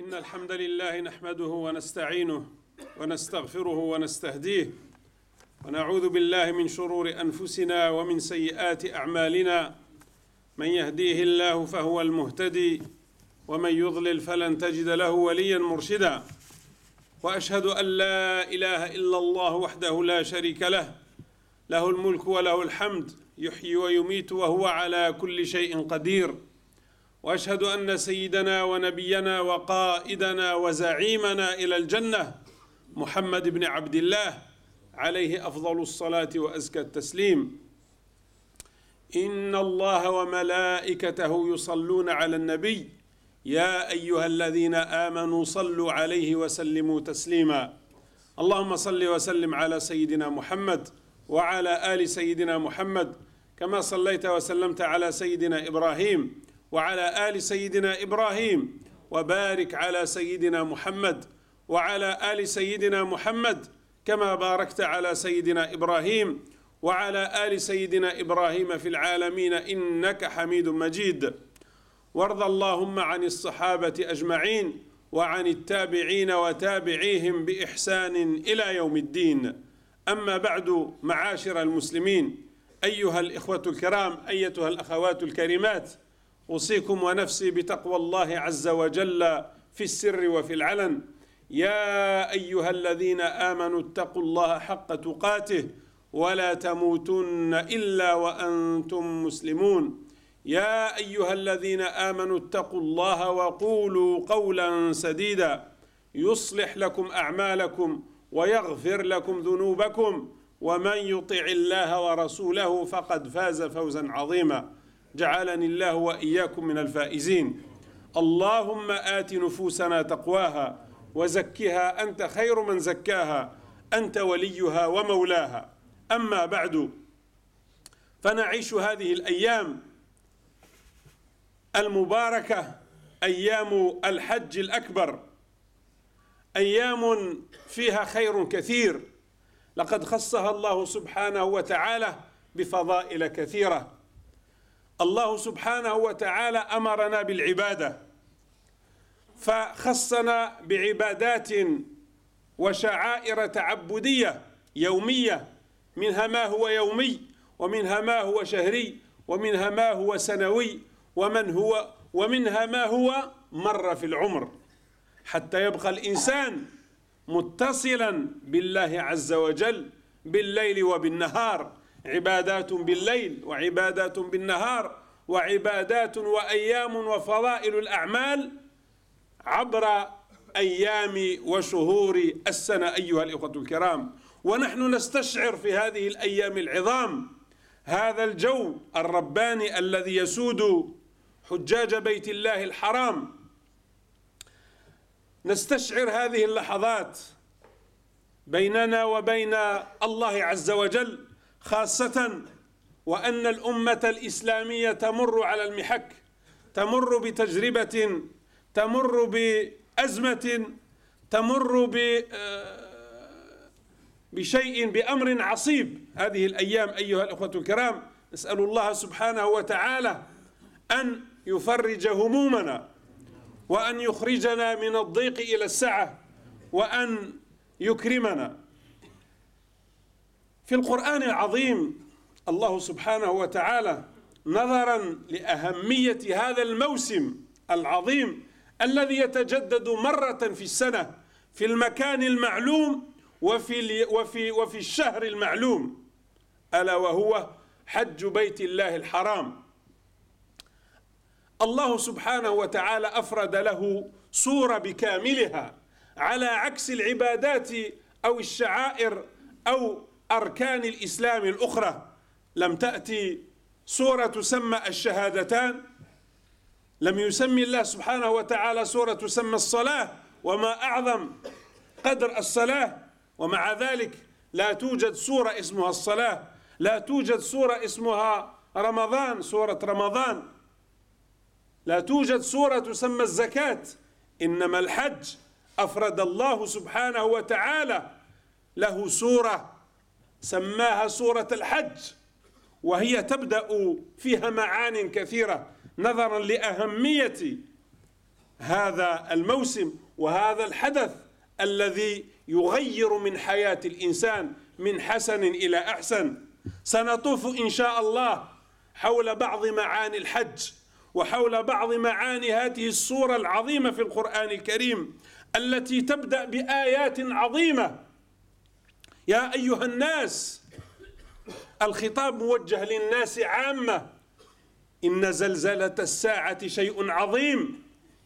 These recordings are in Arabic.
إن الحمد لله نحمده ونستعينه ونستغفره ونستهديه ونعوذ بالله من شرور أنفسنا ومن سيئات أعمالنا من يهديه الله فهو المهتدي ومن يضلل فلن تجد له وليا مرشدا وأشهد أن لا إله إلا الله وحده لا شريك له له الملك وله الحمد يحيي ويميت وهو على كل شيء قدير واشهد ان سيدنا ونبينا وقائدنا وزعيمنا الى الجنه محمد بن عبد الله عليه افضل الصلاه وازكى التسليم ان الله وملائكته يصلون على النبي يا ايها الذين امنوا صلوا عليه وسلموا تسليما اللهم صل وسلم على سيدنا محمد وعلى ال سيدنا محمد كما صليت وسلمت على سيدنا ابراهيم وعلى ال سيدنا ابراهيم وبارك على سيدنا محمد وعلى ال سيدنا محمد كما باركت على سيدنا ابراهيم وعلى ال سيدنا ابراهيم في العالمين انك حميد مجيد وارض اللهم عن الصحابه اجمعين وعن التابعين وتابعيهم باحسان الى يوم الدين اما بعد معاشر المسلمين ايها الاخوه الكرام ايتها الاخوات الكريمات اوصيكم ونفسي بتقوى الله عز وجل في السر وفي العلن يا ايها الذين امنوا اتقوا الله حق تقاته ولا تموتن الا وانتم مسلمون يا ايها الذين امنوا اتقوا الله وقولوا قولا سديدا يصلح لكم اعمالكم ويغفر لكم ذنوبكم ومن يطع الله ورسوله فقد فاز فوزا عظيما جعلني الله واياكم من الفائزين اللهم ات نفوسنا تقواها وزكها انت خير من زكاها انت وليها ومولاها اما بعد فنعيش هذه الايام المباركه ايام الحج الاكبر ايام فيها خير كثير لقد خصها الله سبحانه وتعالى بفضائل كثيره الله سبحانه وتعالى امرنا بالعباده فخصنا بعبادات وشعائر تعبديه يوميه منها ما هو يومي ومنها ما هو شهري ومنها ما هو سنوي ومن هو ومنها ما هو مره في العمر حتى يبقى الانسان متصلا بالله عز وجل بالليل وبالنهار عبادات بالليل وعبادات بالنهار وعبادات وايام وفضائل الاعمال عبر ايام وشهور السنه ايها الاخوه الكرام ونحن نستشعر في هذه الايام العظام هذا الجو الرباني الذي يسود حجاج بيت الله الحرام نستشعر هذه اللحظات بيننا وبين الله عز وجل خاصة وأن الأمة الإسلامية تمر على المحك تمر بتجربة تمر بأزمة تمر ب آه، بشيء بأمر عصيب هذه الأيام أيها الأخوة الكرام نسأل الله سبحانه وتعالى أن يفرج همومنا وأن يخرجنا من الضيق إلى السعة وأن يكرمنا في القرآن العظيم الله سبحانه وتعالى نظرا لأهمية هذا الموسم العظيم الذي يتجدد مرة في السنة في المكان المعلوم وفي وفي وفي الشهر المعلوم ألا وهو حج بيت الله الحرام الله سبحانه وتعالى أفرد له صورة بكاملها على عكس العبادات أو الشعائر أو أركان الإسلام الأخرى لم تأتي سورة تسمى الشهادتان لم يسمي الله سبحانه وتعالى سورة تسمى الصلاة وما أعظم قدر الصلاة ومع ذلك لا توجد سورة اسمها الصلاة لا توجد سورة اسمها رمضان سورة رمضان لا توجد سورة تسمى الزكاة إنما الحج أفرد الله سبحانه وتعالى له سورة سماها سورة الحج وهي تبدأ فيها معان كثيرة نظرا لأهمية هذا الموسم وهذا الحدث الذي يغير من حياة الإنسان من حسن إلى أحسن سنطوف إن شاء الله حول بعض معاني الحج وحول بعض معاني هذه الصورة العظيمة في القرآن الكريم التي تبدأ بآيات عظيمة يا أيها الناس الخطاب موجه للناس عامة إن زلزلة الساعة شيء عظيم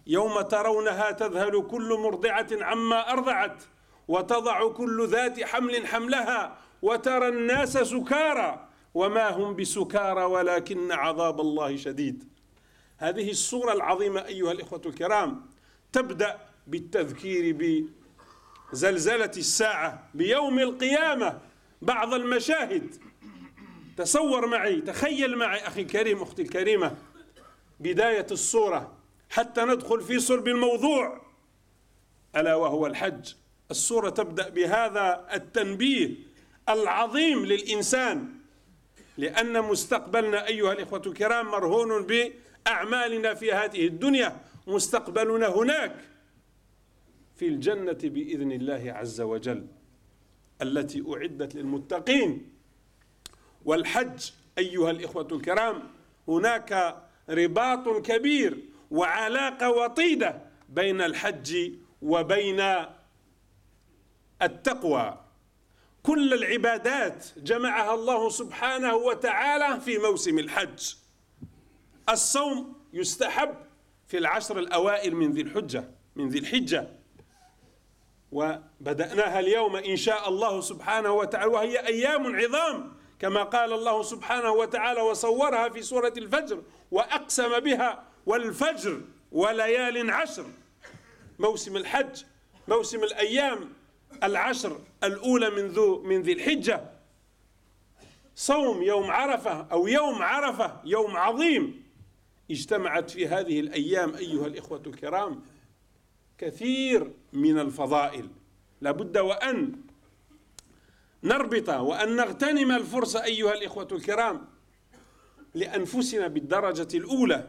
يوم ترونها تذهل كل مرضعة عما أرضعت وتضع كل ذات حمل حملها وترى الناس سكارى وما هم بسكارى ولكن عذاب الله شديد هذه الصورة العظيمة أيها الإخوة الكرام تبدأ بالتذكير زلزلة الساعة بيوم القيامة بعض المشاهد تصور معي تخيل معي أخي الكريم أختي الكريمة بداية الصورة حتى ندخل في صلب الموضوع ألا وهو الحج الصورة تبدأ بهذا التنبيه العظيم للإنسان لأن مستقبلنا أيها الإخوة الكرام مرهون بأعمالنا في هذه الدنيا مستقبلنا هناك في الجنة بإذن الله عز وجل التي أعدت للمتقين والحج أيها الإخوة الكرام هناك رباط كبير وعلاقة وطيدة بين الحج وبين التقوى كل العبادات جمعها الله سبحانه وتعالى في موسم الحج الصوم يستحب في العشر الأوائل من ذي الحجة من ذي الحجة وبدأناها اليوم إن شاء الله سبحانه وتعالى وهي أيام عظام كما قال الله سبحانه وتعالى وصورها في سورة الفجر وأقسم بها والفجر وليال عشر موسم الحج موسم الأيام العشر الأولى من ذو من ذي الحجة صوم يوم عرفة أو يوم عرفة يوم عظيم اجتمعت في هذه الأيام أيها الإخوة الكرام كثير من الفضائل لابد وأن نربط وأن نغتنم الفرصة أيها الإخوة الكرام لأنفسنا بالدرجة الأولى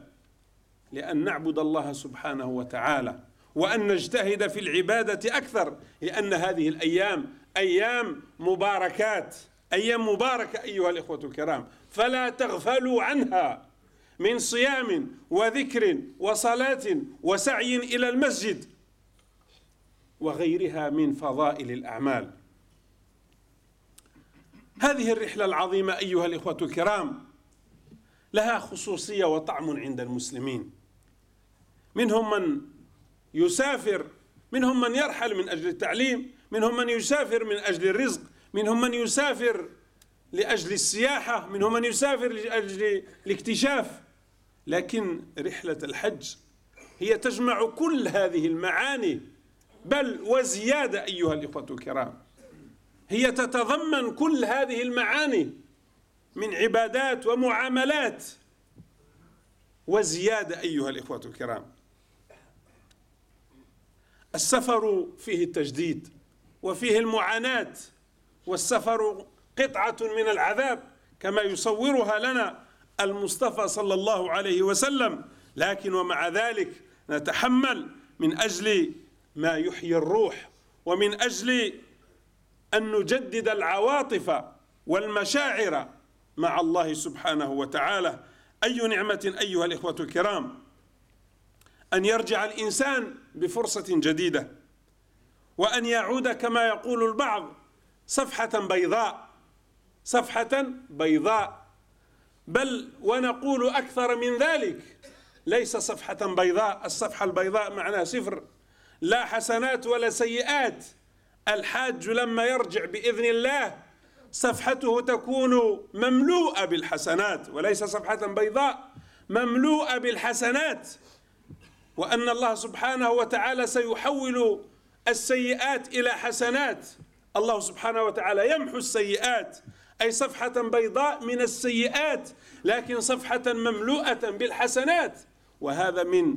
لأن نعبد الله سبحانه وتعالى وأن نجتهد في العبادة أكثر لأن هذه الأيام أيام مباركات أيام مباركة أيها الإخوة الكرام فلا تغفلوا عنها من صيام وذكر وصلاة وسعي إلى المسجد وغيرها من فضائل الاعمال هذه الرحله العظيمه ايها الاخوه الكرام لها خصوصيه وطعم عند المسلمين منهم من يسافر منهم من يرحل من اجل التعليم منهم من يسافر من اجل الرزق منهم من يسافر لاجل السياحه منهم من يسافر لاجل الاكتشاف لكن رحله الحج هي تجمع كل هذه المعاني بل وزيادة أيها الإخوة الكرام هي تتضمن كل هذه المعاني من عبادات ومعاملات وزيادة أيها الإخوة الكرام السفر فيه التجديد وفيه المعاناة والسفر قطعة من العذاب كما يصورها لنا المصطفى صلى الله عليه وسلم لكن ومع ذلك نتحمل من أجل ما يحيي الروح ومن أجل أن نجدد العواطف والمشاعر مع الله سبحانه وتعالى أي نعمة أيها الإخوة الكرام أن يرجع الإنسان بفرصة جديدة وأن يعود كما يقول البعض صفحة بيضاء صفحة بيضاء بل ونقول أكثر من ذلك ليس صفحة بيضاء الصفحة البيضاء معناها صفر لا حسنات ولا سيئات الحاج لما يرجع باذن الله صفحته تكون مملوءه بالحسنات وليس صفحه بيضاء مملوءه بالحسنات وان الله سبحانه وتعالى سيحول السيئات الى حسنات الله سبحانه وتعالى يمحو السيئات اي صفحه بيضاء من السيئات لكن صفحه مملوءه بالحسنات وهذا من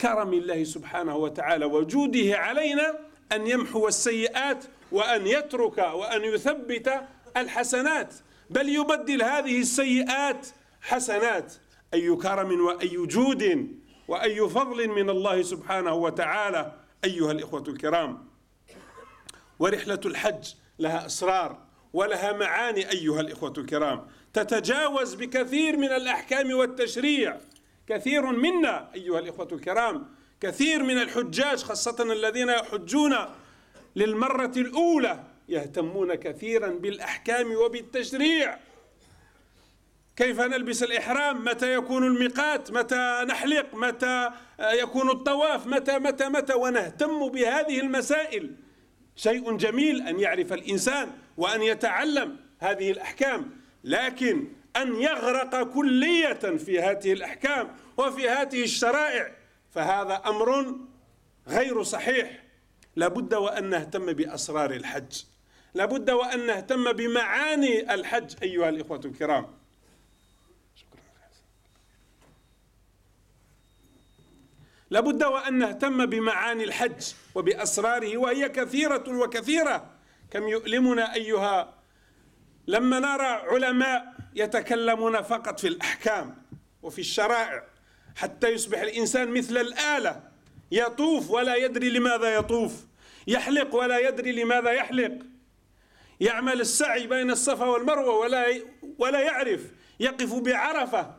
كرم الله سبحانه وتعالى وجوده علينا أن يمحو السيئات وأن يترك وأن يثبت الحسنات بل يبدل هذه السيئات حسنات أي كرم وأي جود وأي فضل من الله سبحانه وتعالى أيها الإخوة الكرام ورحلة الحج لها أسرار ولها معاني أيها الإخوة الكرام تتجاوز بكثير من الأحكام والتشريع كثير منا ايها الاخوه الكرام كثير من الحجاج خاصه الذين يحجون للمره الاولى يهتمون كثيرا بالاحكام وبالتشريع كيف نلبس الإحرام متى يكون الميقات متى نحلق متى يكون الطواف متى متى متى ونهتم بهذه المسائل شيء جميل أن يعرف الإنسان وأن يتعلم هذه الأحكام لكن أن يغرق كلية في هذه الأحكام وفي هذه الشرائع فهذا أمر غير صحيح لابد وأن نهتم بأسرار الحج لابد وأن نهتم بمعاني الحج أيها الإخوة الكرام شكرا لابد وأن نهتم بمعاني الحج وبأسراره وهي كثيرة وكثيرة كم يؤلمنا أيها لما نرى علماء يتكلمون فقط في الأحكام وفي الشرائع حتى يصبح الإنسان مثل الآلة يطوف ولا يدري لماذا يطوف يحلق ولا يدري لماذا يحلق يعمل السعي بين الصفا والمروة ولا ولا يعرف يقف بعرفة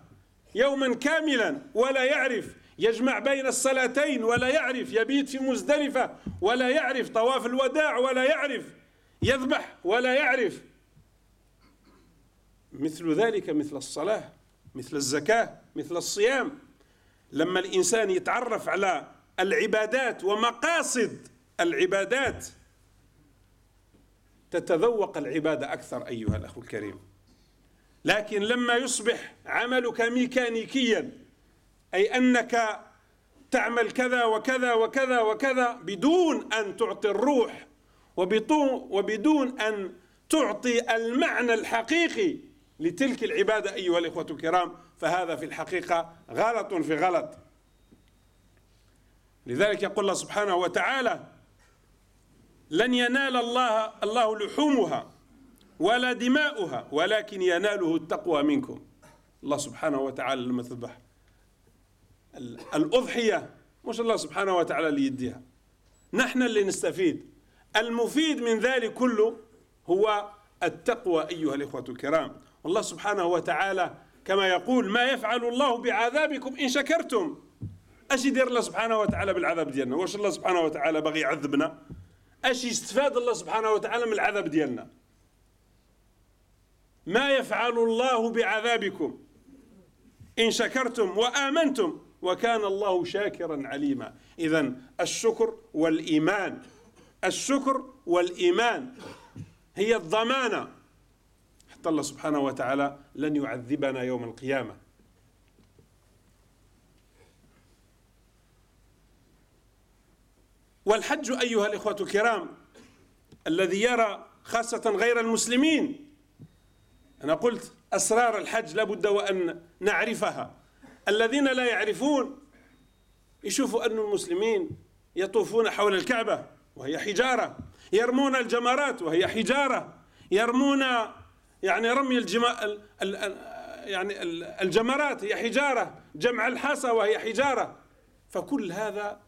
يوما كاملا ولا يعرف يجمع بين الصلاتين ولا يعرف يبيت في مزدلفة ولا يعرف طواف الوداع ولا يعرف يذبح ولا يعرف مثل ذلك مثل الصلاة مثل الزكاة مثل الصيام لما الإنسان يتعرف على العبادات ومقاصد العبادات تتذوق العبادة أكثر أيها الأخ الكريم لكن لما يصبح عملك ميكانيكيا أي أنك تعمل كذا وكذا وكذا وكذا بدون أن تعطي الروح وبدون أن تعطي المعنى الحقيقي لتلك العبادة أيها الإخوة الكرام فهذا في الحقيقة غلط في غلط لذلك يقول الله سبحانه وتعالى لن ينال الله الله لحومها ولا دماؤها ولكن يناله التقوى منكم الله سبحانه وتعالى لما تذبح الأضحية مش الله سبحانه وتعالى اللي يديها نحن اللي نستفيد المفيد من ذلك كله هو التقوى أيها الإخوة الكرام والله سبحانه وتعالى كما يقول ما يفعل الله بعذابكم إن شكرتم اش يدير الله سبحانه وتعالى بالعذاب ديالنا واش الله سبحانه وتعالى باغي يعذبنا اش يستفاد الله سبحانه وتعالى من العذاب ديالنا ما يفعل الله بعذابكم إن شكرتم وآمنتم وكان الله شاكرا عليما إذا الشكر والإيمان الشكر والإيمان هي الضمانة حتى الله سبحانه وتعالى لن يعذبنا يوم القيامة والحج أيها الإخوة الكرام الذي يرى خاصة غير المسلمين أنا قلت أسرار الحج لابد وأن نعرفها الذين لا يعرفون يشوفوا أن المسلمين يطوفون حول الكعبة وهي حجارة يرمون الجمرات وهي حجارة يرمون يعني رمي الجما ال ال يعني الجمرات هي حجارة جمع الحصى وهي حجارة فكل هذا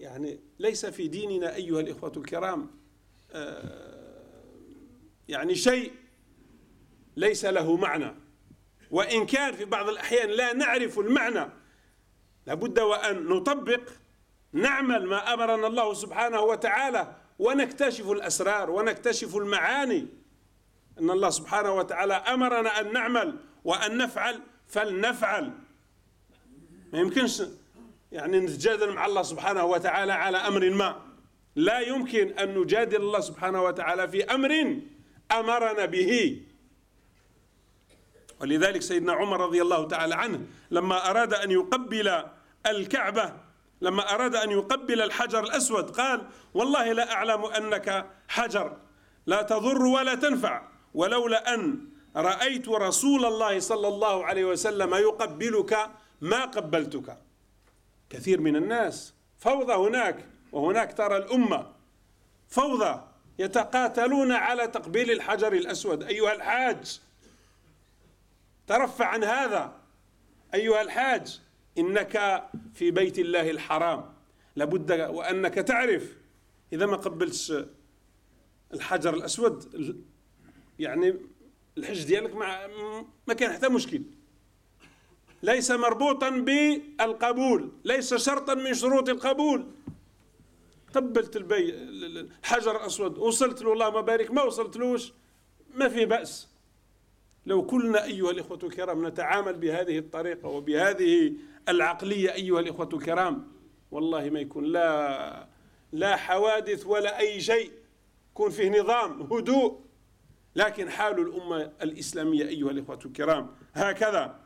يعني ليس في ديننا أيها الإخوة الكرام آه، يعني شيء ليس له معنى وإن كان في بعض الأحيان لا نعرف المعنى لابد وأن نطبق نعمل ما أمرنا الله سبحانه وتعالى ونكتشف الأسرار ونكتشف المعاني ان الله سبحانه وتعالى امرنا ان نعمل وان نفعل فلنفعل ما يمكنش يعني نتجادل مع الله سبحانه وتعالى على امر ما لا يمكن ان نجادل الله سبحانه وتعالى في امر امرنا به ولذلك سيدنا عمر رضي الله تعالى عنه لما اراد ان يقبل الكعبه لما اراد ان يقبل الحجر الاسود قال والله لا اعلم انك حجر لا تضر ولا تنفع ولولا أن رأيت رسول الله صلى الله عليه وسلم يقبلك ما قبلتك كثير من الناس فوضى هناك وهناك ترى الأمة فوضى يتقاتلون على تقبيل الحجر الأسود أيها الحاج ترفع عن هذا أيها الحاج إنك في بيت الله الحرام لابد وأنك تعرف إذا ما قبلتش الحجر الأسود يعني الحج ديالك ما ما كان حتى مشكل ليس مربوطا بالقبول ليس شرطا من شروط القبول قبلت البي الحجر الاسود وصلت له اللهم بارك ما وصلتلوش ما في باس لو كلنا ايها الاخوه الكرام نتعامل بهذه الطريقه وبهذه العقليه ايها الاخوه الكرام والله ما يكون لا لا حوادث ولا اي شيء يكون فيه نظام هدوء لكن حال الأمة الإسلامية أيها الإخوة الكرام هكذا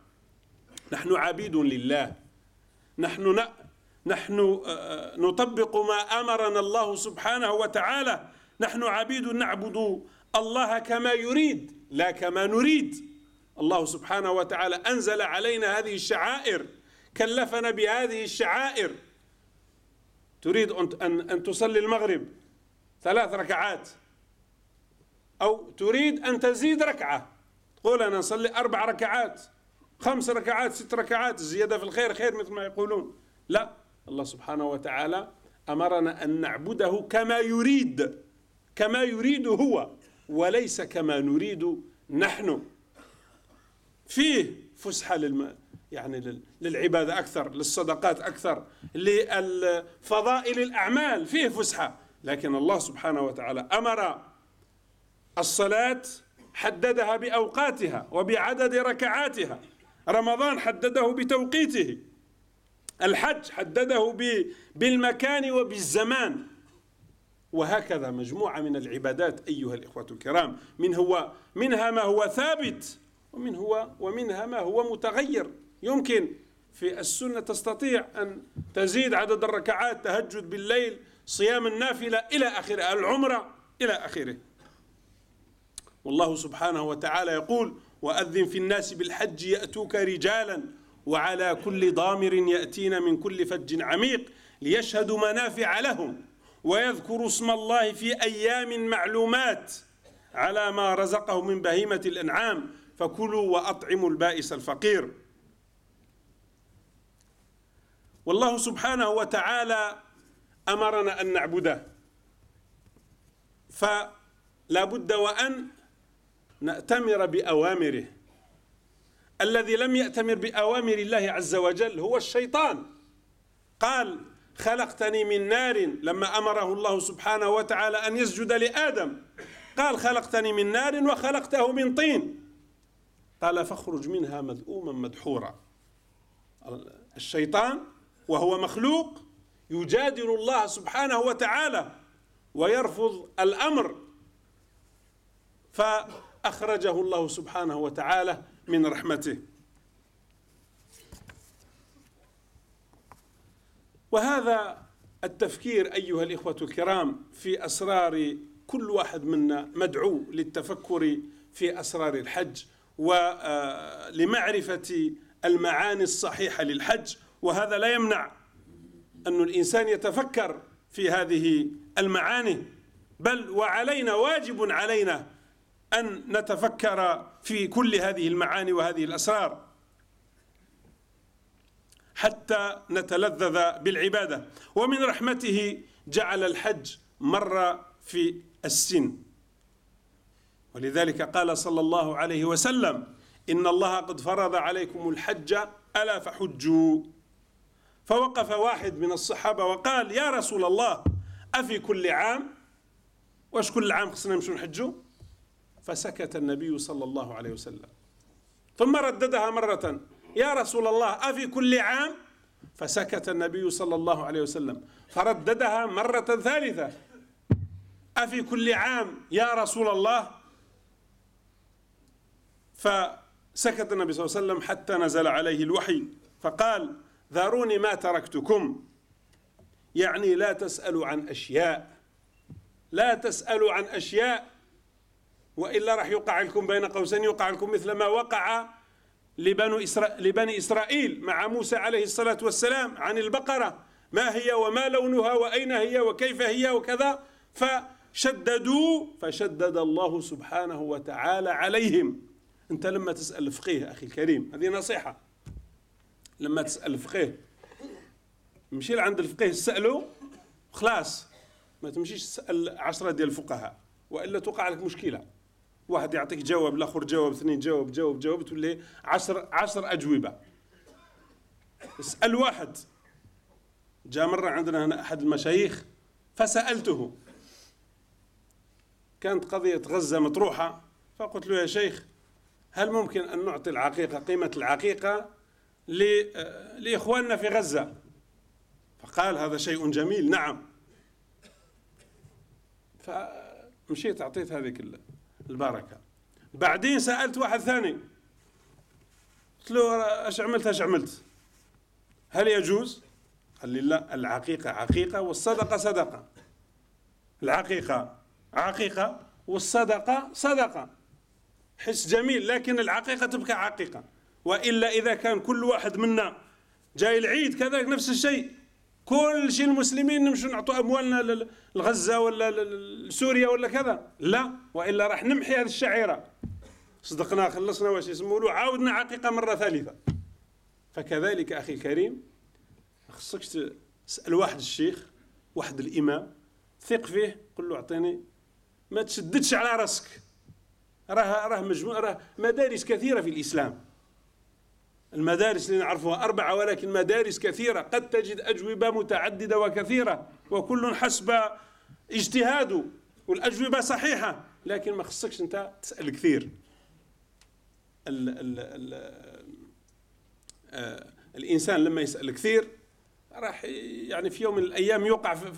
نحن عبيد لله نحن ن... نحن آه، نطبق ما أمرنا الله سبحانه وتعالى نحن عبيد نعبد الله كما يريد لا كما نريد الله سبحانه وتعالى أنزل علينا هذه الشعائر كلفنا بهذه الشعائر تريد أن أن تصلي المغرب ثلاث ركعات أو تريد أن تزيد ركعة تقول أنا أصلي أربع ركعات خمس ركعات ست ركعات الزيادة في الخير خير مثل ما يقولون لا الله سبحانه وتعالى أمرنا أن نعبده كما يريد كما يريد هو وليس كما نريد نحن فيه فسحة للم... يعني للعبادة أكثر للصدقات أكثر للفضائل الأعمال فيه فسحة لكن الله سبحانه وتعالى أمر الصلاة حددها بأوقاتها وبعدد ركعاتها رمضان حدده بتوقيته الحج حدده بالمكان وبالزمان وهكذا مجموعة من العبادات أيها الإخوة الكرام من هو منها ما هو ثابت ومن هو ومنها ما هو متغير يمكن في السنة تستطيع أن تزيد عدد الركعات تهجد بالليل صيام النافلة إلى آخره العمرة إلى آخره والله سبحانه وتعالى يقول وأذن في الناس بالحج يأتوك رجالا وعلى كل ضامر يأتين من كل فج عميق ليشهدوا منافع لهم ويذكروا اسم الله في أيام معلومات على ما رزقهم من بهيمة الأنعام فكلوا وأطعموا البائس الفقير والله سبحانه وتعالى أمرنا أن نعبده فلا بد وأن نأتمر بأوامره الذي لم يأتمر بأوامر الله عز وجل هو الشيطان قال خلقتني من نار لما أمره الله سبحانه وتعالى أن يسجد لآدم قال خلقتني من نار وخلقته من طين قال فاخرج منها مذءوما مدحورا الشيطان وهو مخلوق يجادل الله سبحانه وتعالى ويرفض الأمر ف اخرجه الله سبحانه وتعالى من رحمته وهذا التفكير ايها الاخوه الكرام في اسرار كل واحد منا مدعو للتفكر في اسرار الحج ولمعرفه آه، المعاني الصحيحه للحج وهذا لا يمنع ان الانسان يتفكر في هذه المعاني بل وعلينا واجب علينا أن نتفكر في كل هذه المعاني وهذه الأسرار حتى نتلذذ بالعبادة ومن رحمته جعل الحج مرة في السن ولذلك قال صلى الله عليه وسلم إن الله قد فرض عليكم الحج ألا فحجوا فوقف واحد من الصحابة وقال يا رسول الله أفي كل عام واش كل عام خصنا نمشيو نحجوا فسكت النبي صلى الله عليه وسلم ثم رددها مرة يا رسول الله أفي كل عام فسكت النبي صلى الله عليه وسلم فرددها مرة ثالثة أفي كل عام يا رسول الله فسكت النبي صلى الله عليه وسلم حتى نزل عليه الوحي فقال ذروني ما تركتكم يعني لا تسألوا عن أشياء لا تسألوا عن أشياء والا راح يوقع لكم بين قوسين يوقع لكم مثل ما وقع لبنو إسرا... لبني اسرائيل مع موسى عليه الصلاه والسلام عن البقره ما هي وما لونها واين هي وكيف هي وكذا فشددوا فشدد الله سبحانه وتعالى عليهم انت لما تسال الفقيه اخي الكريم هذه نصيحه لما تسال الفقيه مشي لعند الفقيه تساله خلاص ما تمشيش تسال عشرة ديال الفقهاء والا توقع لك مشكله واحد يعطيك جواب الاخر جواب ثاني جواب جواب جواب تولي عشر عشر اجوبه اسال واحد جاء مره عندنا هنا احد المشايخ فسالته كانت قضيه غزه مطروحه فقلت له يا شيخ هل ممكن ان نعطي العقيقه قيمه العقيقه لاخواننا في غزه فقال هذا شيء جميل نعم فمشيت اعطيت هذه كلها البركة بعدين سألت واحد ثاني قلت له اش عملت اش عملت هل يجوز قال لي لا العقيقة عقيقة والصدقة صدقة العقيقة عقيقة والصدقة صدقة حس جميل لكن العقيقة تبقى عقيقة وإلا إذا كان كل واحد منا جاي العيد كذلك نفس الشيء كل شيء المسلمين نمشوا نعطوا اموالنا لغزه ولا لسوريا ولا كذا لا والا راح نمحي هذه الشعيره صدقنا خلصنا واش يسموا عاودنا عقيقه مره ثالثه فكذلك اخي الكريم خصك خصكش تسال واحد الشيخ واحد الامام ثق فيه قل له اعطيني ما تشددش على راسك راه راه مجموعه راه مدارس كثيره في الاسلام المدارس اللي نعرفها أربعة ولكن مدارس كثيرة قد تجد أجوبة متعددة وكثيرة وكل حسب اجتهاده والأجوبة صحيحة لكن ما خصكش أنت تسأل كثير الـ الـ الـ آه الإنسان لما يسأل كثير راح يعني في يوم من الأيام يوقع في,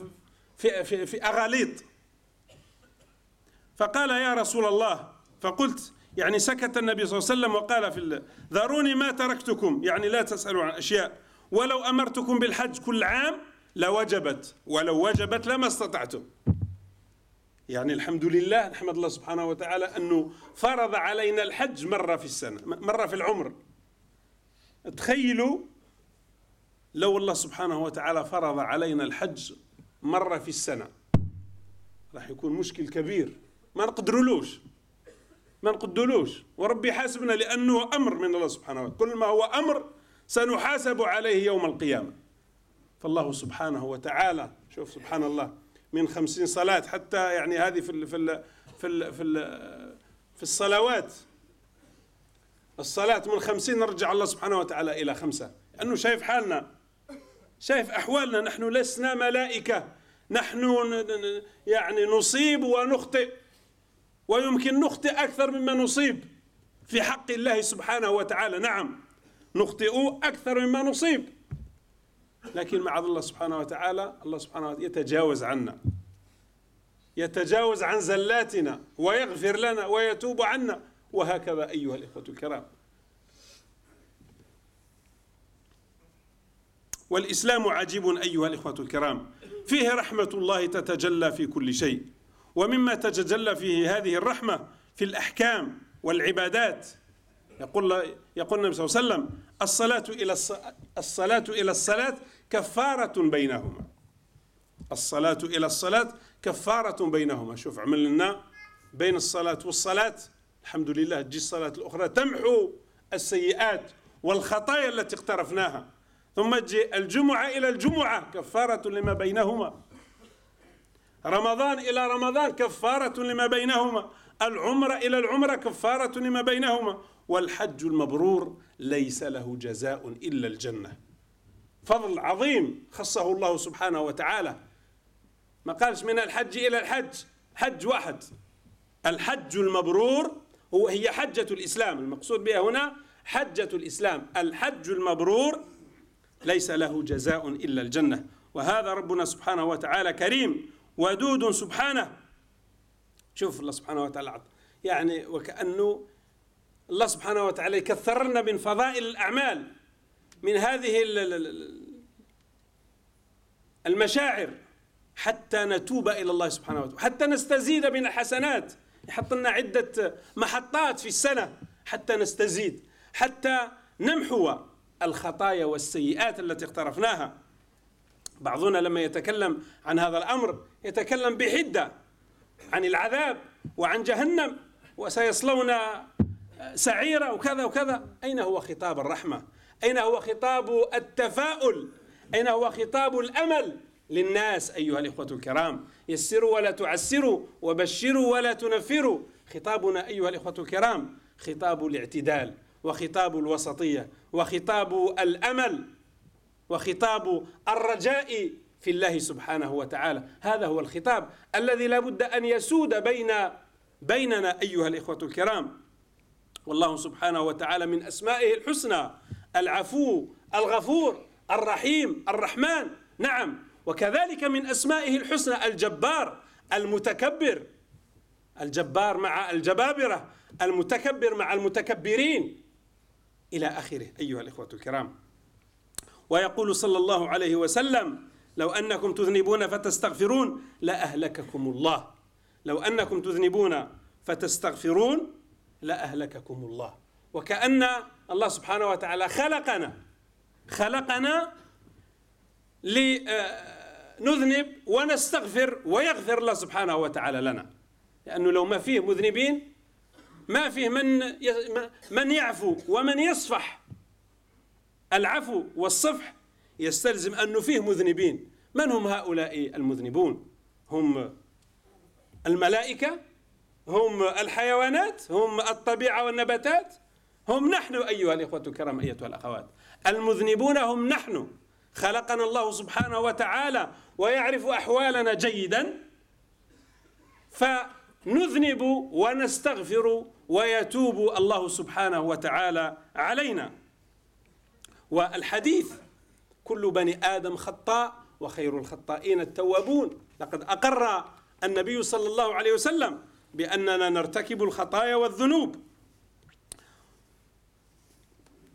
في, في, في أغاليط فقال يا رسول الله فقلت يعني سكت النبي صلى الله عليه وسلم وقال في ذروني ما تركتكم يعني لا تسألوا عن أشياء ولو أمرتكم بالحج كل عام لوجبت ولو وجبت لما استطعتم يعني الحمد لله نحمد الله سبحانه وتعالى أنه فرض علينا الحج مرة في السنة مرة في العمر تخيلوا لو الله سبحانه وتعالى فرض علينا الحج مرة في السنة راح يكون مشكل كبير ما نقدرولوش ما نقدلوش وربي حاسبنا لأنه أمر من الله سبحانه وتعالى كل ما هو أمر سنحاسب عليه يوم القيامة فالله سبحانه وتعالى شوف سبحان الله من خمسين صلاة حتى يعني هذه في الـ في الـ في الـ في, الـ في الصلوات الصلاة من خمسين نرجع الله سبحانه وتعالى إلى خمسة لأنه شايف حالنا شايف أحوالنا نحن لسنا ملائكة نحن يعني نصيب ونخطئ ويمكن نخطئ أكثر مما نصيب في حق الله سبحانه وتعالى نعم نخطئ أكثر مما نصيب لكن مع الله سبحانه وتعالى الله سبحانه وتعالى يتجاوز عنا يتجاوز عن زلاتنا ويغفر لنا ويتوب عنا وهكذا أيها الإخوة الكرام والإسلام عجيب أيها الإخوة الكرام فيه رحمة الله تتجلى في كل شيء ومما تتجلى فيه هذه الرحمة في الأحكام والعبادات يقول يقول النبي صلى الله عليه وسلم الصلاة إلى الصلاة إلى الصلاة كفارة بينهما الصلاة إلى الصلاة كفارة بينهما شوف عمل لنا بين الصلاة والصلاة الحمد لله تجي الصلاة الأخرى تمحو السيئات والخطايا التي اقترفناها ثم تجي الجمعة إلى الجمعة كفارة لما بينهما رمضان إلى رمضان كفارة لما بينهما العمرة إلى العمرة كفارة لما بينهما والحج المبرور ليس له جزاء إلا الجنة فضل عظيم خصه الله سبحانه وتعالى ما قالش من الحج إلى الحج حج واحد الحج المبرور هو هي حجة الإسلام المقصود بها هنا حجة الإسلام الحج المبرور ليس له جزاء إلا الجنة وهذا ربنا سبحانه وتعالى كريم ودود سبحانه شوف الله سبحانه وتعالى يعني وكأنه الله سبحانه وتعالى يكثرنا من فضائل الأعمال من هذه المشاعر حتى نتوب إلى الله سبحانه وتعالى حتى نستزيد من الحسنات يحط لنا عدة محطات في السنة حتى نستزيد حتى نمحو الخطايا والسيئات التي اقترفناها بعضنا لما يتكلم عن هذا الامر يتكلم بحده عن العذاب وعن جهنم وسيصلون سعيرة وكذا وكذا أين هو خطاب الرحمة أين هو خطاب التفاؤل أين هو خطاب الأمل للناس أيها الإخوة الكرام يسروا ولا تعسروا وبشروا ولا تنفروا خطابنا أيها الإخوة الكرام خطاب الاعتدال وخطاب الوسطية وخطاب الأمل وخطاب الرجاء في الله سبحانه وتعالى هذا هو الخطاب الذي لا بد أن يسود بين بيننا أيها الإخوة الكرام والله سبحانه وتعالى من أسمائه الحسنى العفو الغفور الرحيم الرحمن نعم وكذلك من أسمائه الحسنى الجبار المتكبر الجبار مع الجبابرة المتكبر مع المتكبرين إلى آخره أيها الإخوة الكرام ويقول صلى الله عليه وسلم لو أنكم تذنبون فتستغفرون لأهلككم الله لو أنكم تذنبون فتستغفرون لأهلككم الله وكأن الله سبحانه وتعالى خلقنا خلقنا لنذنب آه، ونستغفر ويغفر الله سبحانه وتعالى لنا لأنه لو ما فيه مذنبين ما فيه من من يعفو ومن يصفح العفو والصفح يستلزم أنه فيه مذنبين من هم هؤلاء المذنبون هم الملائكة هم الحيوانات هم الطبيعة والنباتات هم نحن أيها الإخوة الكرام أيتها الأخوات المذنبون هم نحن خلقنا الله سبحانه وتعالى ويعرف أحوالنا جيدا فنذنب ونستغفر ويتوب الله سبحانه وتعالى علينا والحديث كل بني آدم خطاء وخير الخطائين التوابون لقد أقر النبي صلى الله عليه وسلم بأننا نرتكب الخطايا والذنوب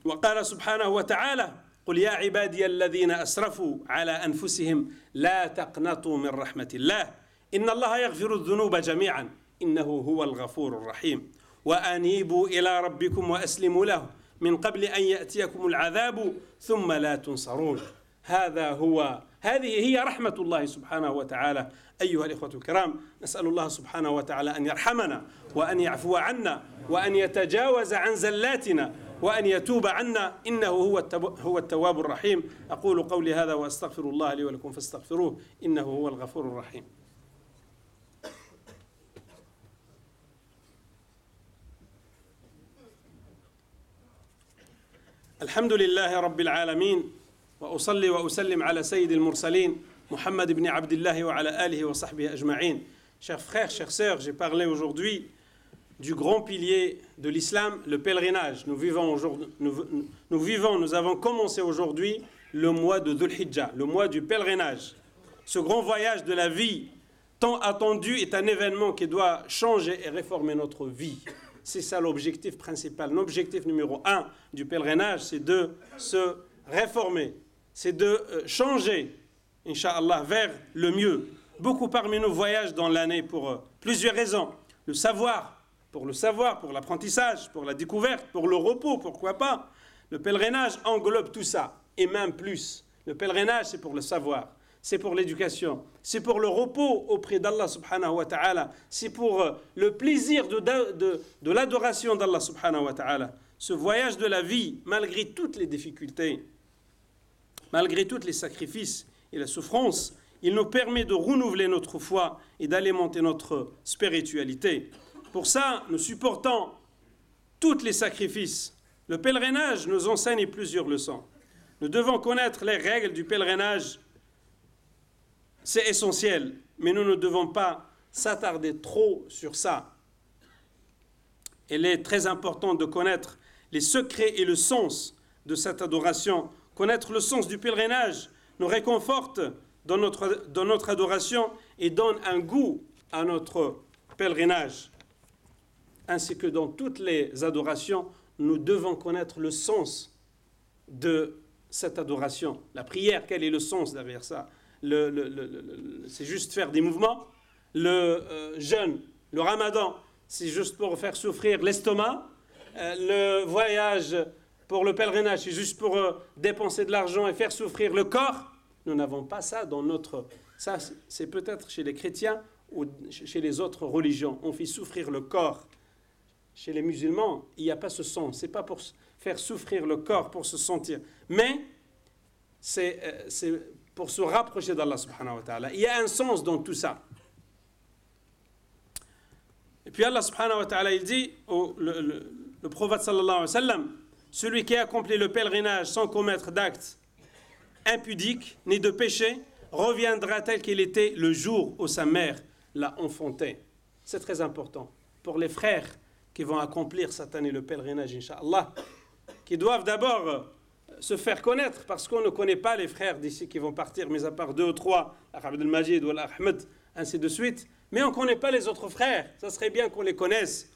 وقال سبحانه وتعالى قل يا عبادي الذين أسرفوا على أنفسهم لا تقنطوا من رحمة الله إن الله يغفر الذنوب جميعا إنه هو الغفور الرحيم وأنيبوا إلى ربكم وأسلموا له من قبل أن يأتيكم العذاب ثم لا تنصرون هذا هو هذه هي رحمة الله سبحانه وتعالى أيها الإخوة الكرام نسأل الله سبحانه وتعالى أن يرحمنا وأن يعفو عنا وأن يتجاوز عن زلاتنا وأن يتوب عنا إنه هو هو التواب الرحيم أقول قولي هذا وأستغفر الله لي ولكم فاستغفروه إنه هو الغفور الرحيم muhammad ibn Abdullah wa ala alihi wa Chers frères, chers sœurs, j'ai parlé aujourd'hui du grand pilier de l'islam, le pèlerinage. Nous vivons, nous, nous, vivons, nous avons commencé aujourd'hui le mois de Dhul Hijjah, le mois du pèlerinage. Ce grand voyage de la vie tant attendu est un événement qui doit changer et réformer notre vie. C'est ça l'objectif principal. L'objectif numéro un du pèlerinage, c'est de se réformer, c'est de euh, changer, Inch'Allah, vers le mieux. Beaucoup parmi nous voyagent dans l'année pour euh, plusieurs raisons. Le savoir, pour le savoir, pour l'apprentissage, pour la découverte, pour le repos, pourquoi pas. Le pèlerinage englobe tout ça, et même plus. Le pèlerinage, c'est pour le savoir c'est pour l'éducation, c'est pour le repos auprès d'Allah subhanahu wa ta'ala, c'est pour euh, le plaisir de, l'adoration d'Allah subhanahu wa ta'ala. Ce voyage de la vie, malgré toutes les difficultés, malgré tous les sacrifices et la souffrance, il nous permet de renouveler notre foi et d'alimenter notre spiritualité. Pour ça, nous supportons tous les sacrifices. Le pèlerinage nous enseigne plusieurs leçons. Nous devons connaître les règles du pèlerinage c'est essentiel, mais nous ne devons pas s'attarder trop sur ça. Il est très important de connaître les secrets et le sens de cette adoration. Connaître le sens du pèlerinage nous réconforte dans notre, dans notre adoration et donne un goût à notre pèlerinage. Ainsi que dans toutes les adorations, nous devons connaître le sens de cette adoration. La prière, quel est le sens derrière ça le, c'est juste faire des mouvements. Le euh, jeûne, le ramadan, c'est juste pour faire souffrir l'estomac. Euh, le voyage pour le pèlerinage, c'est juste pour euh, dépenser de l'argent et faire souffrir le corps. Nous n'avons pas ça dans notre... Ça, c'est peut-être chez les chrétiens ou chez les autres religions. On fait souffrir le corps. Chez les musulmans, il n'y a pas ce sens. C'est pas pour faire souffrir le corps, pour se sentir. Mais c'est pour se rapprocher d'Allah subhanahu wa ta'ala. Il y a un sens dans tout ça. Et puis Allah subhanahu wa ta'ala, il dit, au, le, prophète sallallahu alayhi wa sallam, celui qui accomplit le pèlerinage sans commettre d'actes impudiques ni de péché, reviendra tel qu'il était le jour où sa mère l'a enfanté. C'est très important pour les frères qui vont accomplir cette année le pèlerinage, inshallah qui doivent d'abord se faire connaître parce qu'on ne connaît pas les frères d'ici qui vont partir, mis à part deux ou trois, Ahmed al-Majid ou Ahmed, ainsi de suite. Mais on ne connaît pas les autres frères. Ça serait bien qu'on les connaisse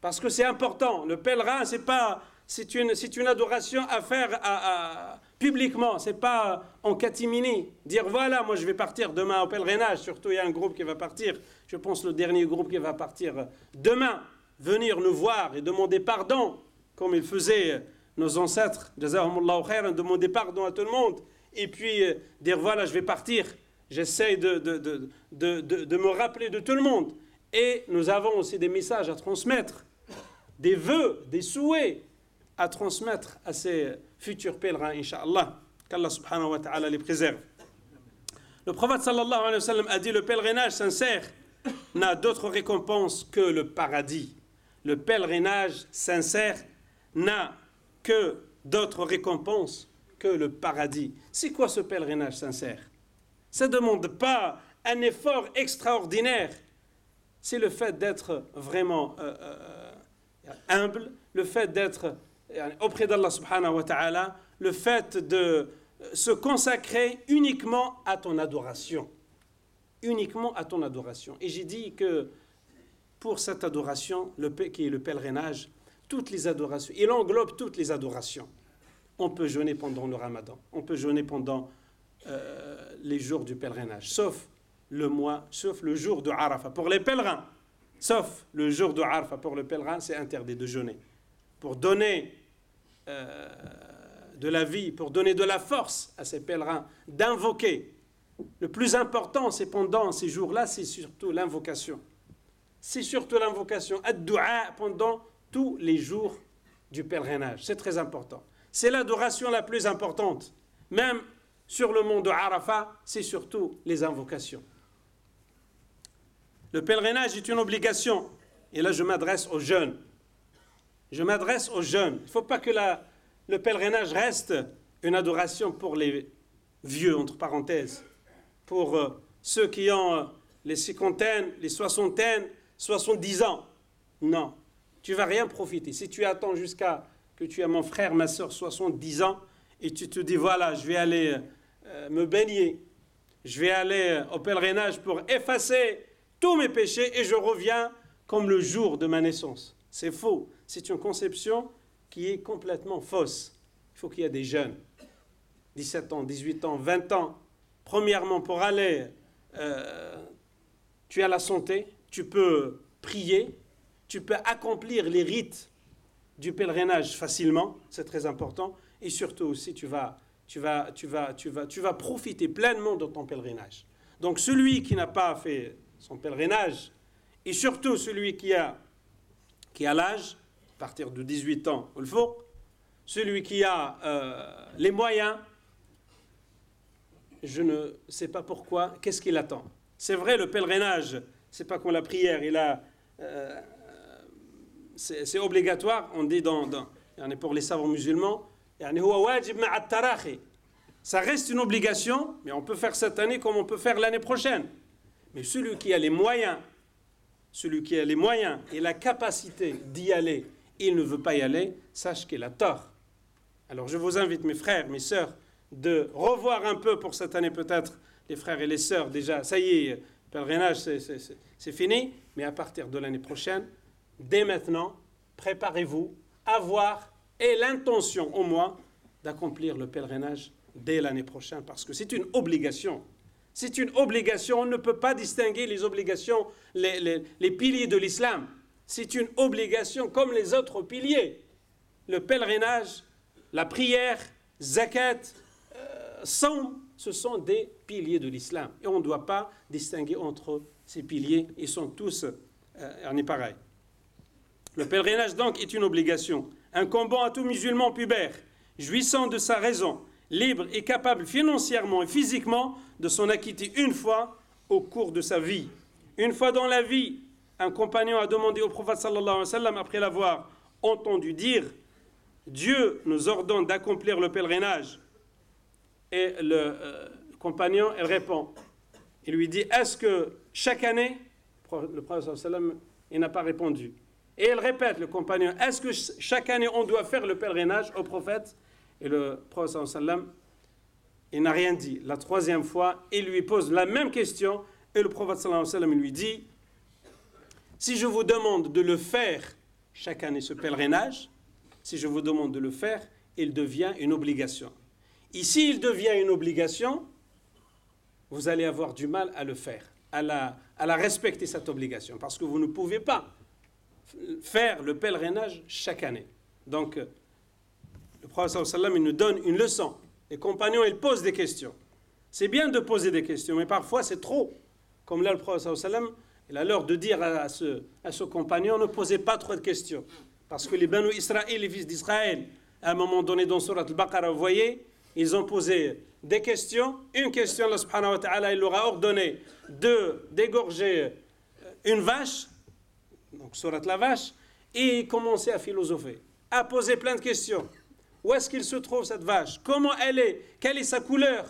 parce que c'est important. Le pèlerin, c'est pas, c'est une, c'est une adoration à faire à, publiquement. C'est pas en catimini. Dire voilà, moi je vais partir demain au pèlerinage. Surtout, il y a un groupe qui va partir. Je pense le dernier groupe qui va partir demain. Venir nous voir et demander pardon, comme il faisait nos ancêtres, de mon départ, à tout le monde, et puis euh, dire voilà, je vais partir, j'essaye de de, de, de, de, me rappeler de tout le monde. Et nous avons aussi des messages à transmettre, des vœux, des souhaits à transmettre à ces futurs pèlerins, Inch'Allah, qu'Allah subhanahu wa ta'ala les préserve. Le prophète sallallahu alayhi wa sallam a dit le pèlerinage sincère n'a d'autre récompense que le paradis. Le pèlerinage sincère n'a que d'autres récompenses que le paradis. C'est quoi ce pèlerinage sincère Ça ne demande pas un effort extraordinaire. C'est le fait d'être vraiment euh, euh, humble, le fait d'être euh, auprès d'Allah subhanahu wa ta'ala, le fait de se consacrer uniquement à ton adoration. Uniquement à ton adoration. Et j'ai dit que pour cette adoration, le, qui est le pèlerinage, toutes les adorations. Il englobe toutes les adorations. On peut jeûner pendant le ramadan, on peut jeûner pendant euh, les jours du pèlerinage, sauf le mois, sauf le jour de Arafat. Pour les pèlerins, sauf le jour de Arafat, pour le pèlerin, c'est interdit de jeûner. Pour donner euh, de la vie, pour donner de la force à ces pèlerins, d'invoquer. Le plus important, c'est pendant ces jours-là, c'est surtout l'invocation. C'est surtout l'invocation. Ad-du'a pendant tous les jours du pèlerinage. C'est très important. C'est l'adoration la plus importante. Même sur le mont de Arafat, c'est surtout les invocations. Le pèlerinage est une obligation. Et là, je m'adresse aux jeunes. Je m'adresse aux jeunes. Il ne faut pas que le pèlerinage reste une adoration pour les vieux, entre parenthèses, pour euh, ceux qui ont euh, les cinquantaines, les soixantaines, soixante-dix ans. Non tu vas rien profiter. Si tu attends jusqu'à que tu aies mon frère, ma soeur, 70 ans, et tu te dis, voilà, je vais aller euh, me baigner, je vais aller euh, au pèlerinage pour effacer tous mes péchés, et je reviens comme le jour de ma naissance. C'est faux. C'est une conception qui est complètement fausse. Il faut qu'il y ait des jeunes, 17 ans, 18 ans, 20 ans, premièrement pour aller, euh, tu as la santé, tu peux prier, tu peux accomplir les rites du pèlerinage facilement, c'est très important, et surtout aussi tu vas, tu vas, tu vas, tu vas, tu vas profiter pleinement de ton pèlerinage. Donc celui qui n'a pas fait son pèlerinage, et surtout celui qui a, qui a l'âge, à partir de 18 ans, il faut, celui qui a euh, les moyens, je ne sais pas pourquoi, qu'est-ce qu'il attend C'est vrai, le pèlerinage, c'est pas qu'on la prière, il a euh, c'est obligatoire, on dit dans, dans pour les savants musulmans, ça reste une obligation, mais on peut faire cette année comme on peut faire l'année prochaine. Mais celui qui a les moyens, celui qui a les moyens et la capacité d'y aller, il ne veut pas y aller, sache qu'il a tort. Alors je vous invite, mes frères, mes sœurs, de revoir un peu pour cette année peut-être les frères et les sœurs déjà. Ça y est, pèlerinage, c'est fini, mais à partir de l'année prochaine, dès maintenant, préparez-vous à voir et l'intention au moins d'accomplir le pèlerinage dès l'année prochaine, parce que c'est une obligation. C'est une obligation, on ne peut pas distinguer les obligations, les, piliers de l'islam. C'est une obligation comme les autres piliers. Le pèlerinage, la prière, zakat, euh, ce sont des piliers de l'islam. Et on ne doit pas distinguer entre ces piliers, ils sont tous, en euh, on est pareil. Le pèlerinage donc est une obligation, un combat à tout musulman pubère, jouissant de sa raison, libre et capable financièrement et physiquement de s'en acquitter une fois au cours de sa vie. Une fois dans la vie, un compagnon a demandé au prophète sallallahu alayhi wa sallam, après l'avoir entendu dire, Dieu nous ordonne d'accomplir le pèlerinage. Et le euh, compagnon, répond. Il lui dit, est-ce que chaque année, le prophète sallallahu alayhi wa sallam, il n'a pas répondu. Et elle répète, le compagnon, est-ce que chaque année on doit faire le pèlerinage au prophète Et le prophète il n'a rien dit. La troisième fois, il lui pose la même question et le prophète il lui dit, si je vous demande de le faire chaque année ce pèlerinage, si je vous demande de le faire, il devient une obligation. Ici, il devient une obligation, vous allez avoir du mal à le faire, à la, à la respecter cette obligation, parce que vous ne pouvez pas faire le pèlerinage chaque année. Donc, euh, le prophète il nous donne une leçon. Les compagnons, ils posent des questions. C'est bien de poser des questions, mais parfois c'est trop. Comme là, le prophète il a l'heure de dire à ce, à ce compagnon, ne posez pas trop de questions. Parce que les Banu Israël, les fils d'Israël, à un moment donné dans Surat al-Baqarah, vous voyez, ils ont posé des questions. Une question, Allah il leur a ordonné de dégorger euh, une vache donc sur la vache, et commencer à philosopher, à poser plein de questions. Où est-ce qu'il se trouve cette vache Comment elle est Quelle est sa couleur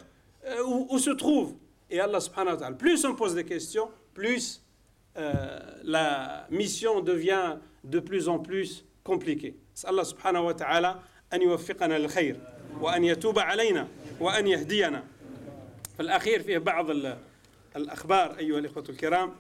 euh, où, où, se trouve Et Allah subhanahu wa ta'ala, plus on pose des questions, plus euh, la mission devient de plus en plus compliquée. Allah subhanahu wa ta'ala أن alayna wa an يتوب علينا وأن يهدينا il y فيه بعض الأخبار أيها الإخوة الكرام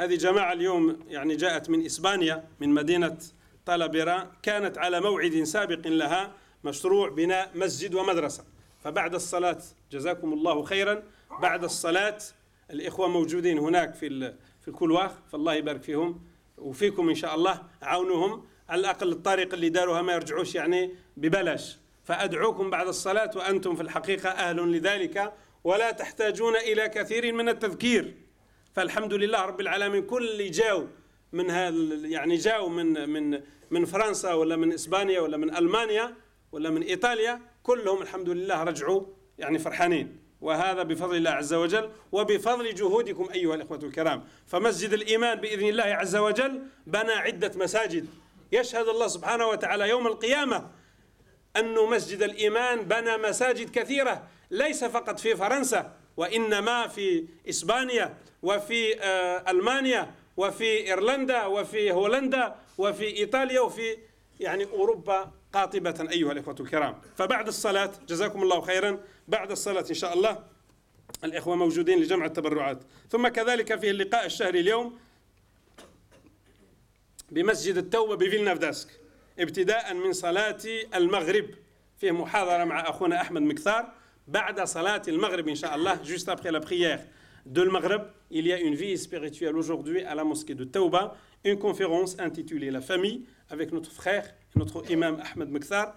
هذه جماعة اليوم يعني جاءت من إسبانيا من مدينة طالبيرا كانت على موعد سابق لها مشروع بناء مسجد ومدرسة فبعد الصلاة جزاكم الله خيرا بعد الصلاة الإخوة موجودين هناك في في الكلواخ فالله يبارك فيهم وفيكم إن شاء الله عونهم على الأقل الطريق اللي داروها ما يرجعوش يعني ببلاش فأدعوكم بعد الصلاة وأنتم في الحقيقة أهل لذلك ولا تحتاجون إلى كثير من التذكير فالحمد لله رب العالمين كل اللي جاوا من هال يعني جاوا من من من فرنسا ولا من اسبانيا ولا من المانيا ولا من ايطاليا كلهم الحمد لله رجعوا يعني فرحانين وهذا بفضل الله عز وجل وبفضل جهودكم ايها الاخوه الكرام فمسجد الايمان باذن الله عز وجل بنى عده مساجد يشهد الله سبحانه وتعالى يوم القيامه أن مسجد الإيمان بنى مساجد كثيرة ليس فقط في فرنسا وإنما في إسبانيا وفي آه، ألمانيا وفي إيرلندا وفي هولندا وفي إيطاليا وفي يعني أوروبا قاطبة أيها الإخوة الكرام فبعد الصلاة جزاكم الله خيرا بعد الصلاة إن شاء الله الإخوة موجودين لجمع التبرعات ثم كذلك في اللقاء الشهري اليوم بمسجد التوبة بفيلنافداسك ابتداء من صلاة المغرب فيه محاضرة مع أخونا أحمد مكثار Salat juste après la prière de le Maghreb, il y a une vie spirituelle aujourd'hui à la mosquée de Taouba, une conférence intitulée La famille avec notre frère, notre imam Ahmed Mektar.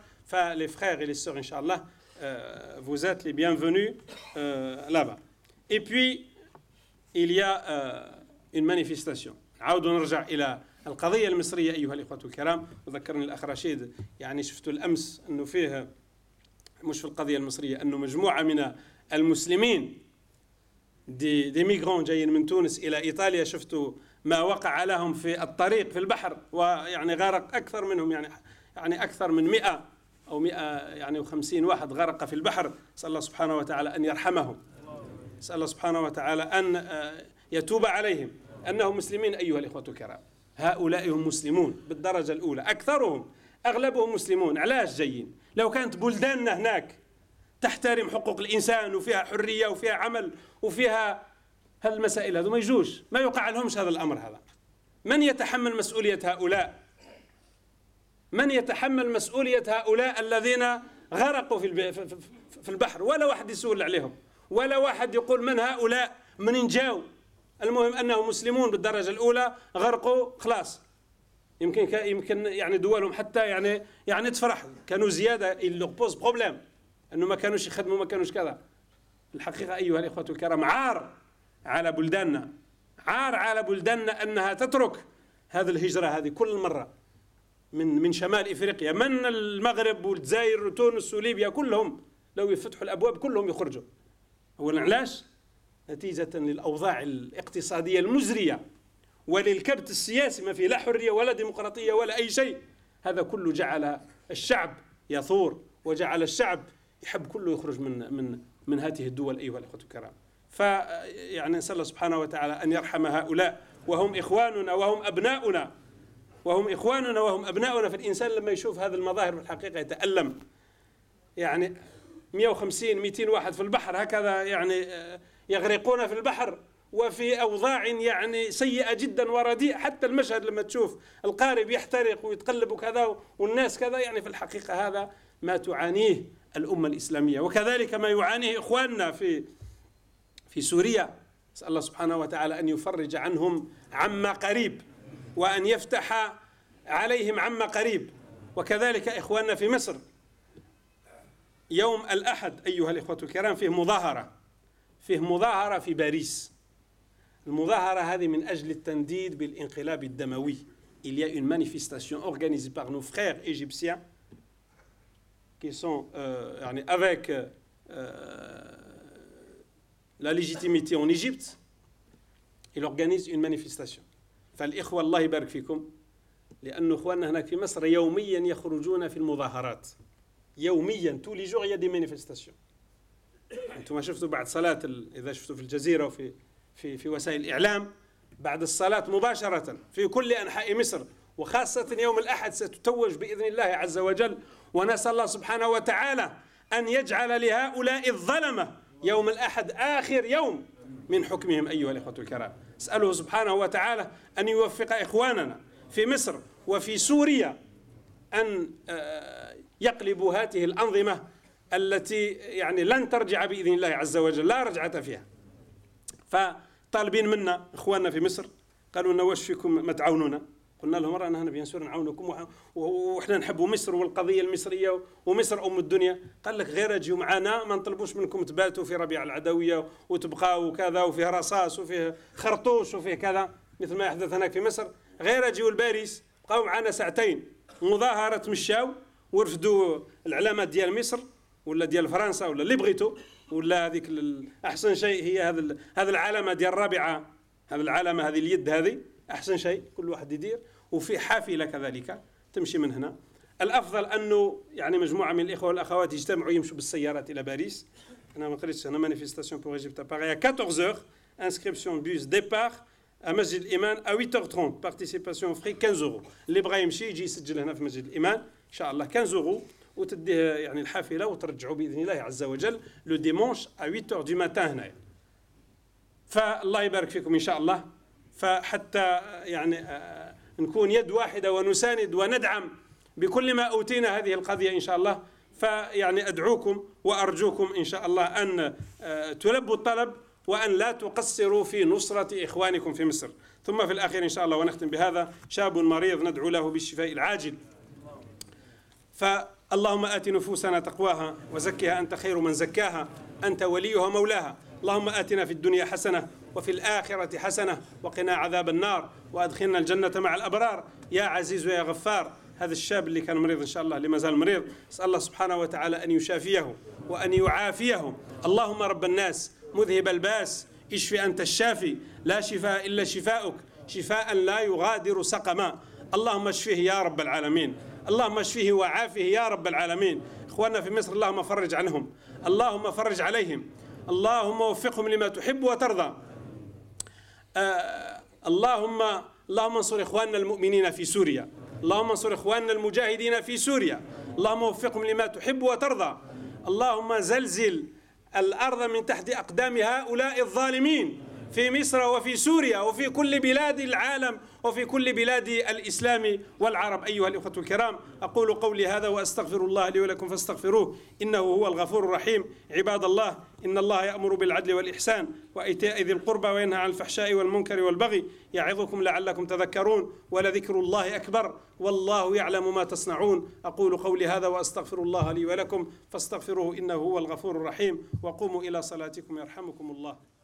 les frères et les sœurs, Inch'Allah, euh, vous êtes les bienvenus euh, là-bas. Et puis, il y a euh, une manifestation. nous نرجع الى القضيه المصريه ايها الاخوه الكرام وذكرني الاخ رشيد يعني شفتوا الامس انه فيه مش في القضيه المصريه انه مجموعه من المسلمين دي دي ميغرون جايين من تونس الى ايطاليا شفتوا ما وقع لهم في الطريق في البحر ويعني غرق اكثر منهم يعني يعني اكثر من 100 او 100 يعني و50 واحد غرق في البحر نسال الله سبحانه وتعالى ان يرحمهم نسال الله سبحانه وتعالى ان آه، يتوب عليهم انهم مسلمين ايها الاخوه الكرام هؤلاء هم مسلمون بالدرجه الاولى اكثرهم أغلبهم مسلمون علاش جايين لو كانت بلداننا هناك تحترم حقوق الإنسان وفيها حرية وفيها عمل وفيها هالمسائل هذو ما يجوش ما يوقع لهمش هذا الأمر هذا من يتحمل مسؤولية هؤلاء من يتحمل مسؤولية هؤلاء الذين غرقوا في في البحر ولا واحد يسول عليهم ولا واحد يقول من هؤلاء من جاوا المهم أنهم مسلمون بالدرجة الأولى غرقوا خلاص يمكن يمكن يعني دولهم حتى يعني يعني تفرح كانوا زياده لو بوز بروبليم انه ما كانوش يخدموا ما كانوش كذا الحقيقه ايها الاخوه الكرام عار على بلداننا عار على بلداننا انها تترك هذه الهجره هذه كل مره من من شمال افريقيا من المغرب والجزائر وتونس وليبيا كلهم لو يفتحوا الابواب كلهم يخرجوا اولا علاش نتيجه للاوضاع الاقتصاديه المزريه وللكبت السياسي ما فيه لا حرية ولا ديمقراطية ولا أي شيء هذا كله جعل الشعب يثور وجعل الشعب يحب كله يخرج من من من هذه الدول أيها الأخوة الكرام فيعني نسأل الله سبحانه وتعالى أن يرحم هؤلاء وهم إخواننا وهم أبناؤنا وهم إخواننا وهم أبناؤنا فالإنسان لما يشوف هذه المظاهر في الحقيقة يتألم يعني 150 200 واحد في البحر هكذا يعني آه، يغرقون في البحر وفي أوضاع يعني سيئة جدا ورديء حتى المشهد لما تشوف القارب يحترق ويتقلب وكذا والناس كذا يعني في الحقيقة هذا ما تعانيه الأمة الإسلامية وكذلك ما يعانيه إخواننا في في سوريا نسأل الله سبحانه وتعالى أن يفرج عنهم عما قريب وأن يفتح عليهم عما قريب وكذلك إخواننا في مصر يوم الأحد أيها الإخوة الكرام فيه مظاهرة فيه مظاهرة في باريس المظاهرة هذه من أجل التنديد بالانقلاب الدموي il y a une manifestation organisée par nos frères égyptiens qui sont euh, avec euh, la légitimité en Égypte, il organise une manifestation. فالإخوة الله يبارك فيكم لأن إخواننا هناك في مصر يوميا يخرجون في المظاهرات يوميا tous les jours il y a des manifestations أنتم شفتوا بعد صلاة إذا شفتوا في الجزيرة وفي في في وسائل الإعلام بعد الصلاة مباشرة في كل أنحاء مصر وخاصة يوم الأحد ستتوج بإذن الله عز وجل ونسأل الله سبحانه وتعالى أن يجعل لهؤلاء الظلمة يوم الأحد آخر يوم من حكمهم أيها الإخوة الكرام أسأله سبحانه وتعالى أن يوفق إخواننا في مصر وفي سوريا أن آه، يقلبوا هذه الأنظمة التي يعني لن ترجع بإذن الله عز وجل لا رجعة فيها فطالبين منا اخواننا في مصر قالوا لنا واش فيكم ما تعاونونا قلنا لهم رانا هنا بيان سور نعاونكم وحنا نحبوا مصر والقضيه المصريه ومصر ام الدنيا قال لك غير اجيو معنا ما نطلبوش منكم تباتوا في ربيع العدويه وتبقاو وكذا وفيه رصاص وفيه خرطوش وفيه كذا مثل ما يحدث هناك في مصر غير اجيو لباريس بقاو معنا ساعتين مظاهره مشاو ورفدوا العلامات ديال مصر ولا ديال فرنسا ولا اللي بغيتو ولا هذيك احسن شيء هي هذا هذا العلامه ديال الرابعه هذه العلامه هذه اليد هذه احسن شيء كل واحد يدير وفي حافله كذلك تمشي من هنا الافضل انه يعني مجموعه من الاخوه والاخوات يجتمعوا يمشوا بالسيارات الى باريس انا ما قريتش هنا مانيفيستاسيون بور ايجيبت باغي 14 اور انسكريبسيون بوس ديبار مسجد الايمان 8 30 بارتيسيباسيون فري 15 اورو اللي بغى يمشي يجي يسجل هنا في مسجد الايمان ان شاء الله 15 اورو وتديه يعني الحافله وترجعوا باذن الله عز وجل لو ديمونش ا 8 اور دو ماتان هنايا فالله يبارك فيكم ان شاء الله فحتى يعني آه، نكون يد واحده ونساند وندعم بكل ما اوتينا هذه القضيه ان شاء الله فيعني ادعوكم وارجوكم ان شاء الله ان آه، تلبوا الطلب وأن لا تقصروا في نصرة إخوانكم في مصر ثم في الأخير إن شاء الله ونختم بهذا شاب مريض ندعو له بالشفاء العاجل ف اللهم آت نفوسنا تقواها وزكها أنت خير من زكاها أنت وليها مولاها اللهم آتنا في الدنيا حسنة وفي الآخرة حسنة وقنا عذاب النار وأدخلنا الجنة مع الأبرار يا عزيز يا غفار هذا الشاب اللي كان مريض إن شاء الله لما زال مريض أسأل الله سبحانه وتعالى أن يشافيه وأن يعافيه اللهم رب الناس مذهب الباس اشفي أنت الشافي لا شفاء إلا شفاءك شفاء لا يغادر سقما اللهم اشفيه يا رب العالمين اللهم اشفيه وعافيه يا رب العالمين إخواننا في مصر اللهم فرج عنهم اللهم فرج عليهم اللهم وفقهم لما تحب وترضى آه، اللهم اللهم انصر إخواننا المؤمنين في سوريا اللهم انصر إخواننا المجاهدين في سوريا اللهم وفقهم لما تحب وترضى اللهم زلزل الأرض من تحت أقدام هؤلاء الظالمين في مصر وفي سوريا وفي كل بلاد العالم وفي كل بلاد الإسلام والعرب أيها الإخوة الكرام أقول قولي هذا وأستغفر الله لي ولكم فاستغفروه إنه هو الغفور الرحيم عباد الله إن الله يأمر بالعدل والإحسان وإيتاء ذي القربى وينهى عن الفحشاء والمنكر والبغي يعظكم لعلكم تذكرون ولذكر الله أكبر والله يعلم ما تصنعون أقول قولي هذا وأستغفر الله لي ولكم فاستغفروه إنه هو الغفور الرحيم وقوموا إلى صلاتكم يرحمكم الله